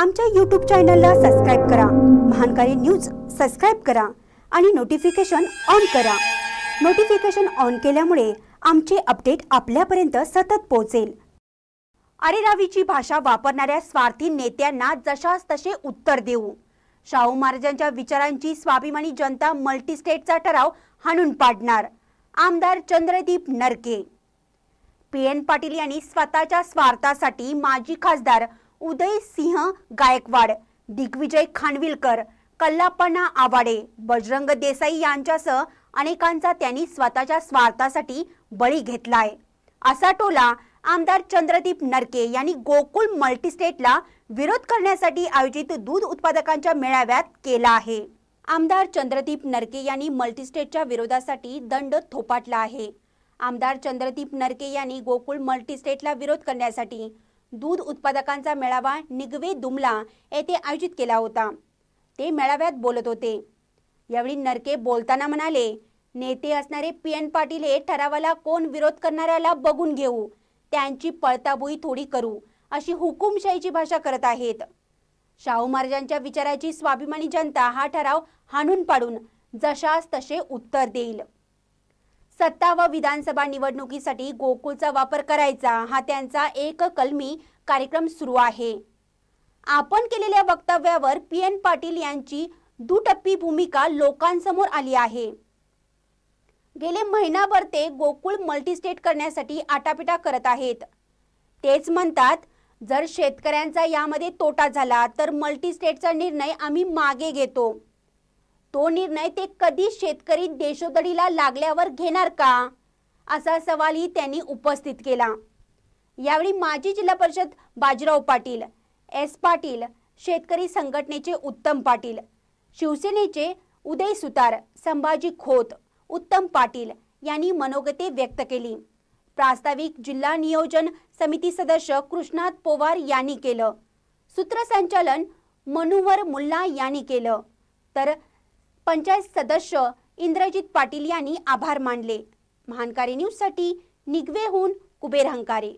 आमच्या यूट्यूब चॅनलला सबस्क्राईब करा महानकारी न्यूज सबस्क्राईब करा आणि नोटिफिकेशन ऑन करा नोटिफिकेशन ऑन केल्यामुळे आमचे अपडेट आपल्यापर्यंत सतत पोहोचेल अरेरावीची भाषा वापरणाऱ्या स्वार्थी नेत्यांना जशास तसे उत्तर देऊ शाहू महाराजांच्या विचारांची स्वाभिमानी जनता मल्टीस्टेटचा ठराव हाणून पाडणार आमदार चंद्रदीप नरके पी एन पाटील यांनी स्वतःच्या स्वार्थासाठी माजी खासदार उदय सिंह गायकवाड दिग्विजय खानविलकर कल्लापना आवाडे बजरंग देसाई यांच्यासह अनेकांचा त्यांनी स्वतःच्या स्वार्थासाठी बळी घेतलाय असा टोला आमदार चंद्रदीप नरके यांनी गोकुल मल्टीस्टेटला विरोध करण्यासाठी आयोजित दूध उत्पादकांच्या मेळाव्यात केला आहे आमदार चंद्रदीप नरके यांनी मल्टीस्टेटच्या विरोधासाठी दंड थोपाटला आहे आमदार चंद्रदीप नरके यांनी गोकुल मल्टीस्टेटला विरोध करण्यासाठी दूध उत्पादकांचा मेळावा निगवे दुमला येथे आयोजित केला होता ते मेळाव्यात बोलत होते यावेळी नरके बोलताना म्हणाले नेते असणारे पी एन पाटील हे ठरावाला कोण विरोध करणाऱ्याला बघून घेऊ त्यांची पळताबुई थोडी करू अशी हुकुमशाहीची भाषा करत आहेत शाहू महाराजांच्या विचाराची स्वाभिमानी जनता हा ठराव हाणून पाडून जशास तसे उत्तर देईल सत्ता व विधानसभा निवडणुकीसाठी गोकुळचा वापर करायचा हा त्यांचा एक कलमी कार्यक्रम सुरू आहे आपण केलेल्या वक्तव्यावर पी एन पाटील यांची दुटप्पी भूमिका लोकांसमोर आली आहे गेले महिनाभर ते गोकुळ मल्टीस्टेट करण्यासाठी आटापिटा करत आहेत तेच म्हणतात जर शेतकऱ्यांचा यामध्ये तोटा झाला तर मल्टीस्टेटचा निर्णय आम्ही मागे घेतो तो निर्णय ते कधी शेतकरी देशोदडीला लागल्यावर घेणार का असा सवालही त्यांनी उपस्थित केला यावेळी माजी जिल्हा परिषद बाजीराव पाटील एस पाटील शेतकरी संघटनेचे उत्तम पाटील शिवसेनेचे उदय सुतार संभाजी खोत उत्तम पाटील यांनी मनोगते व्यक्त केली प्रास्ताविक जिल्हा नियोजन समिती सदस्य कृष्णात पोवार यांनी केलं सूत्रसंचालन मनुवर मुल्ला यांनी केलं तर पंचायत सदस्य इंद्रजित पाटील यांनी आभार मानले महानकारी न्यूजसाठी निगवेहून कुबेर हंकारे